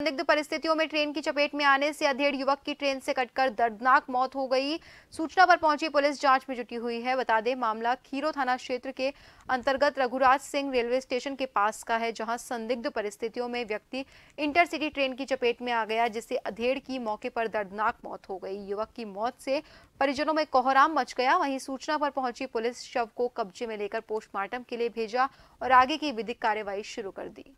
संदिग्ध परिस्थितियों में ट्रेन की चपेट में आने से अधेड़ युवक की ट्रेन से कटकर दर्दनाक मौत हो गई सूचना पर पहुंची पुलिस जांच में जुटी हुई है बता दें मामला खीरो थाना क्षेत्र के अंतर्गत रघुराज सिंह रेलवे स्टेशन के पास का है जहां संदिग्ध परिस्थितियों में व्यक्ति इंटरसिटी ट्रेन की चपेट में आ गया जिससे अधेड़ की मौके पर दर्दनाक मौत हो गई युवक की मौत से परिजनों में कोहराम मच गया वहीं सूचना पर पहुंची पुलिस शव को कब्जे में लेकर पोस्टमार्टम के लिए भेजा और आगे की विधिक कार्यवाही शुरू कर दी